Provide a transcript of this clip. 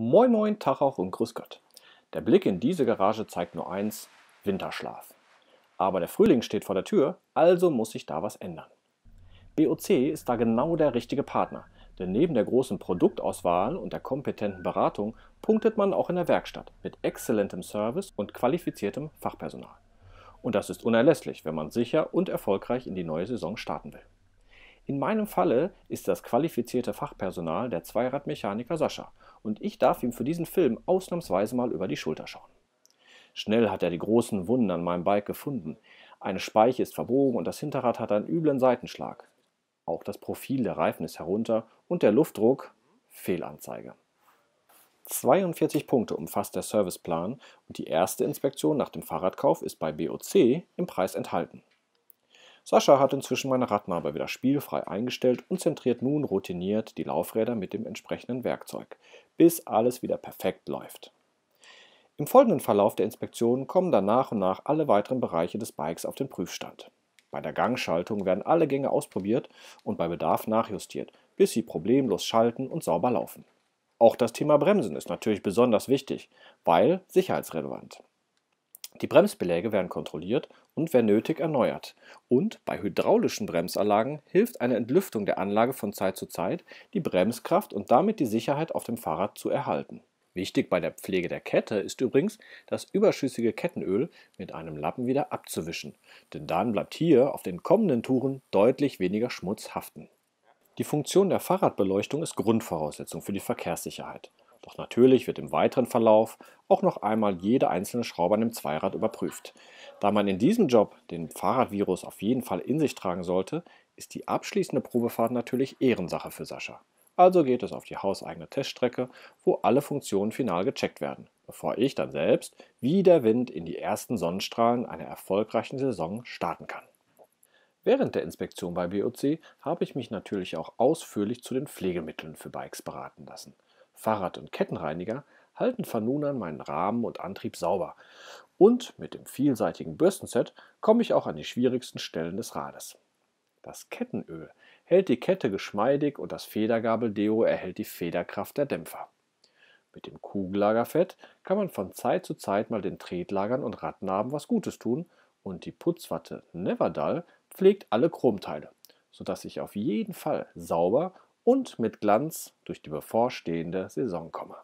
Moin Moin, Tag auch und Grüß Gott. Der Blick in diese Garage zeigt nur eins, Winterschlaf. Aber der Frühling steht vor der Tür, also muss sich da was ändern. BOC ist da genau der richtige Partner, denn neben der großen Produktauswahl und der kompetenten Beratung punktet man auch in der Werkstatt mit exzellentem Service und qualifiziertem Fachpersonal. Und das ist unerlässlich, wenn man sicher und erfolgreich in die neue Saison starten will. In meinem Falle ist das qualifizierte Fachpersonal der Zweiradmechaniker Sascha und ich darf ihm für diesen Film ausnahmsweise mal über die Schulter schauen. Schnell hat er die großen Wunden an meinem Bike gefunden. Eine Speiche ist verbogen und das Hinterrad hat einen üblen Seitenschlag. Auch das Profil der Reifen ist herunter und der Luftdruck Fehlanzeige. 42 Punkte umfasst der Serviceplan und die erste Inspektion nach dem Fahrradkauf ist bei BOC im Preis enthalten. Sascha hat inzwischen meine Ratten wieder spielfrei eingestellt und zentriert nun routiniert die Laufräder mit dem entsprechenden Werkzeug, bis alles wieder perfekt läuft. Im folgenden Verlauf der Inspektion kommen dann nach und nach alle weiteren Bereiche des Bikes auf den Prüfstand. Bei der Gangschaltung werden alle Gänge ausprobiert und bei Bedarf nachjustiert, bis sie problemlos schalten und sauber laufen. Auch das Thema Bremsen ist natürlich besonders wichtig, weil sicherheitsrelevant. Die Bremsbeläge werden kontrolliert und wenn nötig erneuert. Und bei hydraulischen Bremsanlagen hilft eine Entlüftung der Anlage von Zeit zu Zeit, die Bremskraft und damit die Sicherheit auf dem Fahrrad zu erhalten. Wichtig bei der Pflege der Kette ist übrigens, das überschüssige Kettenöl mit einem Lappen wieder abzuwischen, denn dann bleibt hier auf den kommenden Touren deutlich weniger Schmutz haften. Die Funktion der Fahrradbeleuchtung ist Grundvoraussetzung für die Verkehrssicherheit. Doch natürlich wird im weiteren Verlauf auch noch einmal jede einzelne Schraube an dem Zweirad überprüft. Da man in diesem Job den Fahrradvirus auf jeden Fall in sich tragen sollte, ist die abschließende Probefahrt natürlich Ehrensache für Sascha. Also geht es auf die hauseigene Teststrecke, wo alle Funktionen final gecheckt werden, bevor ich dann selbst wie der Wind in die ersten Sonnenstrahlen einer erfolgreichen Saison starten kann. Während der Inspektion bei BOC habe ich mich natürlich auch ausführlich zu den Pflegemitteln für Bikes beraten lassen. Fahrrad- und Kettenreiniger halten von nun an meinen Rahmen und Antrieb sauber und mit dem vielseitigen Bürstenset komme ich auch an die schwierigsten Stellen des Rades. Das Kettenöl hält die Kette geschmeidig und das Federgabeldeo erhält die Federkraft der Dämpfer. Mit dem Kugellagerfett kann man von Zeit zu Zeit mal den Tretlagern und Radnarben was Gutes tun und die Putzwatte Neverdull pflegt alle Chromteile, sodass ich auf jeden Fall sauber und mit Glanz durch die bevorstehende Saison komme.